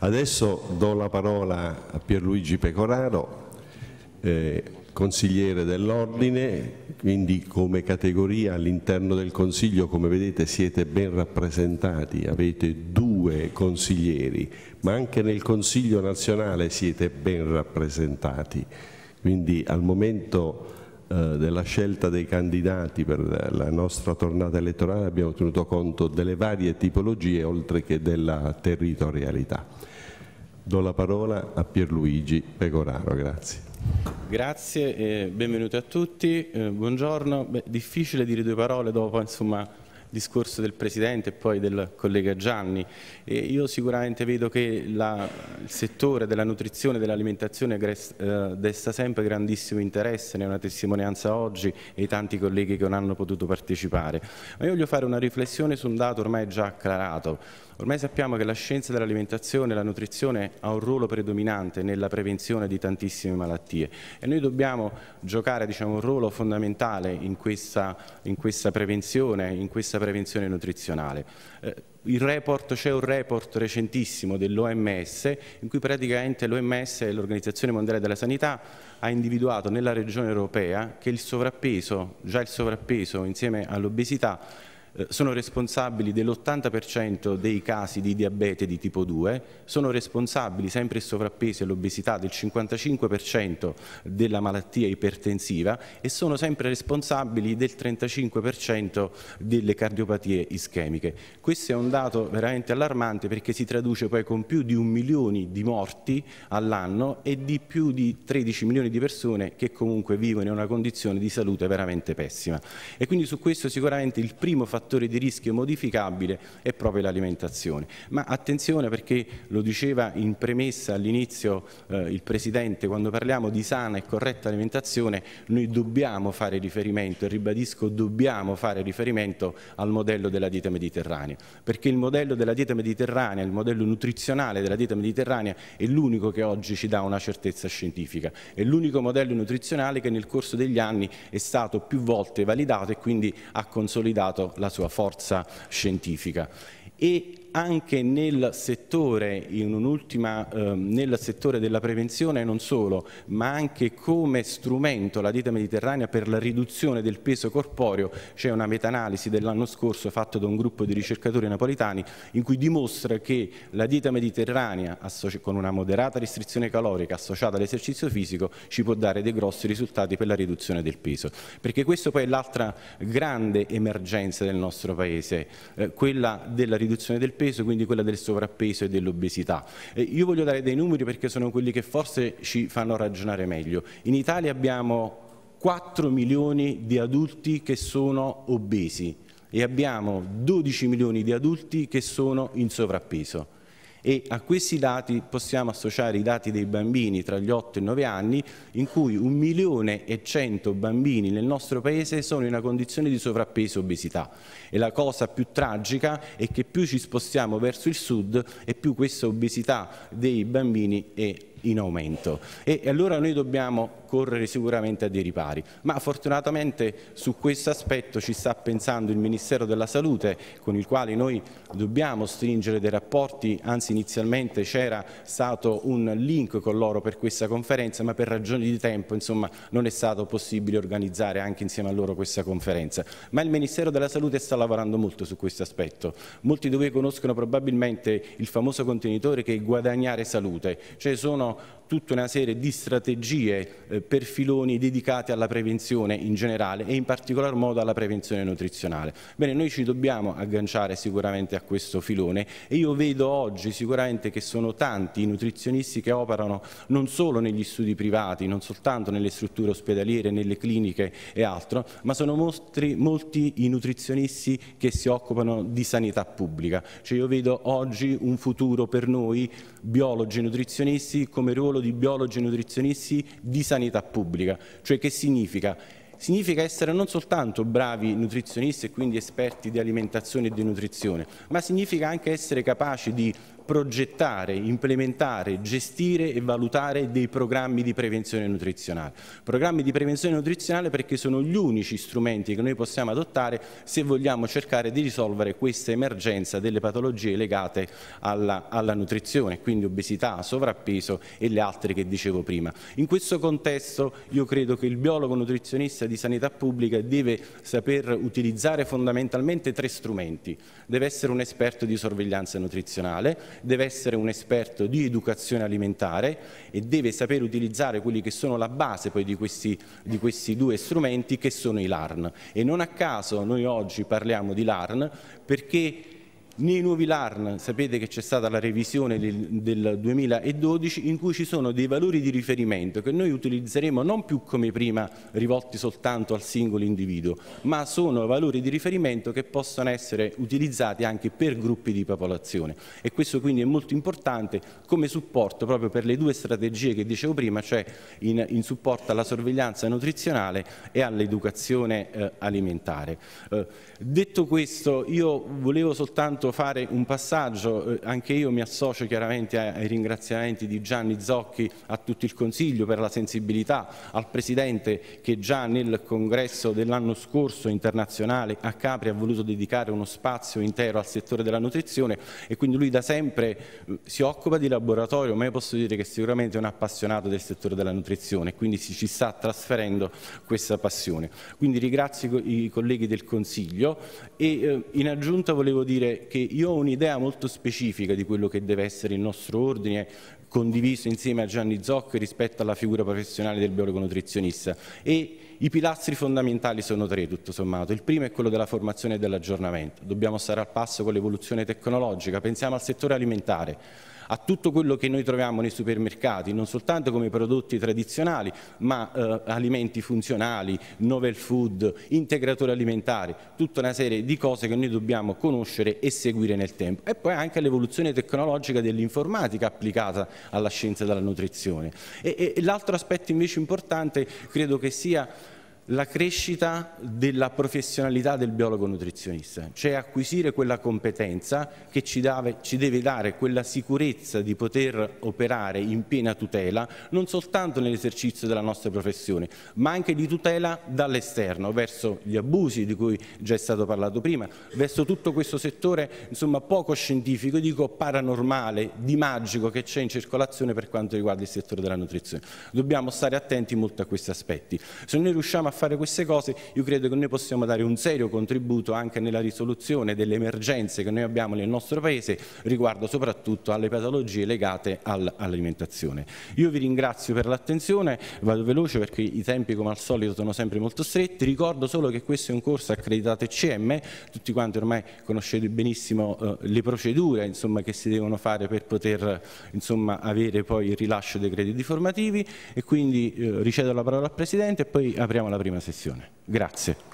Adesso do la parola a Pierluigi Pecoraro, eh, consigliere dell'Ordine, quindi come categoria all'interno del Consiglio, come vedete siete ben rappresentati, avete due consiglieri, ma anche nel Consiglio nazionale siete ben rappresentati, quindi al momento eh, della scelta dei candidati per la nostra tornata elettorale abbiamo tenuto conto delle varie tipologie oltre che della territorialità. Do la parola a Pierluigi Pecoraro, grazie. Grazie e benvenuti a tutti, eh, buongiorno. Beh, difficile dire due parole dopo insomma, discorso del Presidente e poi del collega Gianni. E io sicuramente vedo che la, il settore della nutrizione e dell'alimentazione eh, desta sempre grandissimo interesse, ne è una testimonianza oggi e i tanti colleghi che non hanno potuto partecipare. Ma io voglio fare una riflessione su un dato ormai già acclarato. Ormai sappiamo che la scienza dell'alimentazione e la nutrizione ha un ruolo predominante nella prevenzione di tantissime malattie e noi dobbiamo giocare diciamo, un ruolo fondamentale in questa, in questa prevenzione, in questa questa prevenzione nutrizionale. Eh, report, c'è un report recentissimo dell'OMS in cui praticamente l'OMS, l'Organizzazione Mondiale della Sanità, ha individuato nella regione europea che il sovrappeso, già il sovrappeso insieme all'obesità, eh, sono responsabili dell'80% dei casi di diabete di tipo 2, sono responsabili sempre il sovrappeso e l'obesità del 55% della malattia ipertensiva e sono sempre responsabili del 35% delle cardiopatie ischemiche. Questo è un dato veramente allarmante perché si traduce poi con più di un milione di morti all'anno e di più di 13 milioni di persone che comunque vivono in una condizione di salute veramente pessima. E quindi su questo sicuramente il primo fattore fattore di rischio modificabile è proprio l'alimentazione. Ma attenzione perché lo diceva in premessa all'inizio eh, il Presidente, quando parliamo di sana e corretta alimentazione noi dobbiamo fare riferimento e ribadisco dobbiamo fare riferimento al modello della dieta mediterranea, perché il modello della dieta mediterranea, il modello nutrizionale della dieta mediterranea è l'unico che oggi ci dà una certezza scientifica, è l'unico modello nutrizionale che nel corso degli anni è stato più volte validato e quindi ha consolidato la sua sua forza scientifica e anche nel settore, eh, nel settore, della prevenzione non solo, ma anche come strumento la dieta mediterranea per la riduzione del peso corporeo, c'è una meta-analisi dell'anno scorso fatta da un gruppo di ricercatori napoletani in cui dimostra che la dieta mediterranea con una moderata restrizione calorica associata all'esercizio fisico ci può dare dei grossi risultati per la riduzione del peso, perché questo poi è l'altra grande emergenza del nostro Paese, eh, quella della riduzione del peso peso, quindi quella del sovrappeso e dell'obesità. Eh, io voglio dare dei numeri perché sono quelli che forse ci fanno ragionare meglio. In Italia abbiamo 4 milioni di adulti che sono obesi e abbiamo 12 milioni di adulti che sono in sovrappeso e a questi dati possiamo associare i dati dei bambini tra gli 8 e i 9 anni in cui 1 milione e 100 bambini nel nostro paese sono in una condizione di sovrappeso e obesità e la cosa più tragica è che più ci spostiamo verso il sud e più questa obesità dei bambini è in aumento e allora noi dobbiamo correre sicuramente a dei ripari, ma fortunatamente su questo aspetto ci sta pensando il Ministero della Salute con il quale noi dobbiamo stringere dei rapporti, anzi inizialmente c'era stato un link con loro per questa conferenza, ma per ragioni di tempo insomma, non è stato possibile organizzare anche insieme a loro questa conferenza. Ma il Ministero della Salute sta lavorando molto su questo aspetto. Molti di voi conoscono probabilmente il famoso contenitore che è guadagnare salute, cioè sono know tutta una serie di strategie eh, per filoni dedicate alla prevenzione in generale e in particolar modo alla prevenzione nutrizionale. Bene, noi ci dobbiamo agganciare sicuramente a questo filone e io vedo oggi sicuramente che sono tanti i nutrizionisti che operano non solo negli studi privati, non soltanto nelle strutture ospedaliere, nelle cliniche e altro, ma sono molti, molti i nutrizionisti che si occupano di sanità pubblica. Cioè io vedo oggi un futuro per noi biologi e nutrizionisti come ruolo ruolo di biologi e nutrizionisti di sanità pubblica, cioè che significa? significa essere non soltanto bravi nutrizionisti e quindi esperti di alimentazione e di nutrizione, ma significa anche essere capaci di progettare, implementare, gestire e valutare dei programmi di prevenzione nutrizionale. Programmi di prevenzione nutrizionale perché sono gli unici strumenti che noi possiamo adottare se vogliamo cercare di risolvere questa emergenza delle patologie legate alla, alla nutrizione, quindi obesità, sovrappeso e le altre che dicevo prima. In questo contesto io credo che il biologo nutrizionista di sanità pubblica deve saper utilizzare fondamentalmente tre strumenti. Deve essere un esperto di sorveglianza nutrizionale, deve essere un esperto di educazione alimentare e deve sapere utilizzare quelli che sono la base poi di questi, di questi due strumenti che sono i LARN. E non a caso noi oggi parliamo di LARN perché nei nuovi LARN sapete che c'è stata la revisione del, del 2012 in cui ci sono dei valori di riferimento che noi utilizzeremo non più come prima rivolti soltanto al singolo individuo, ma sono valori di riferimento che possono essere utilizzati anche per gruppi di popolazione e questo quindi è molto importante come supporto proprio per le due strategie che dicevo prima, cioè in, in supporto alla sorveglianza nutrizionale e all'educazione eh, alimentare. Eh, detto questo io volevo soltanto voluto fare un passaggio, eh, anche io mi associo chiaramente ai ringraziamenti di Gianni Zocchi a tutto il Consiglio per la sensibilità, al Presidente che già nel congresso dell'anno scorso internazionale a Capri ha voluto dedicare uno spazio intero al settore della nutrizione e quindi lui da sempre eh, si occupa di laboratorio, ma io posso dire che sicuramente è un appassionato del settore della nutrizione, quindi si ci sta trasferendo questa passione. Quindi ringrazio i colleghi del Consiglio e eh, in aggiunta volevo dire che perché io ho un'idea molto specifica di quello che deve essere il nostro ordine, condiviso insieme a Gianni Zocchi rispetto alla figura professionale del biologo nutrizionista e i pilastri fondamentali sono tre, tutto sommato. Il primo è quello della formazione e dell'aggiornamento. Dobbiamo stare al passo con l'evoluzione tecnologica, pensiamo al settore alimentare, a tutto quello che noi troviamo nei supermercati, non soltanto come prodotti tradizionali, ma eh, alimenti funzionali, novel food, integratori alimentari, tutta una serie di cose che noi dobbiamo conoscere e seguire nel tempo. E poi anche l'evoluzione tecnologica dell'informatica applicata alla scienza della nutrizione. E, e l'altro aspetto invece importante credo che sia la crescita della professionalità del biologo nutrizionista, cioè acquisire quella competenza che ci, dave, ci, deve dare quella sicurezza di poter operare in piena tutela non soltanto nell'esercizio della nostra professione, ma anche di tutela dall'esterno verso gli abusi di cui già è stato parlato prima, verso tutto questo settore insomma, poco scientifico, dico paranormale, di magico che c'è in circolazione per quanto riguarda il settore della nutrizione. Dobbiamo stare attenti molto a questi aspetti. Se noi riusciamo a fare queste cose, io credo che noi possiamo dare un serio contributo anche nella risoluzione delle emergenze che noi abbiamo nel nostro Paese riguardo soprattutto alle patologie legate all'alimentazione. Io vi ringrazio per l'attenzione, vado veloce perché i tempi come al solito sono sempre molto stretti, ricordo solo che questo è un corso accreditato ECM, tutti quanti ormai conoscete benissimo eh, le procedure insomma, che si devono fare per poter insomma, avere poi il rilascio dei crediti formativi e quindi eh, ricevo la parola al Presidente e poi apriamo la prima prima sessione. Grazie.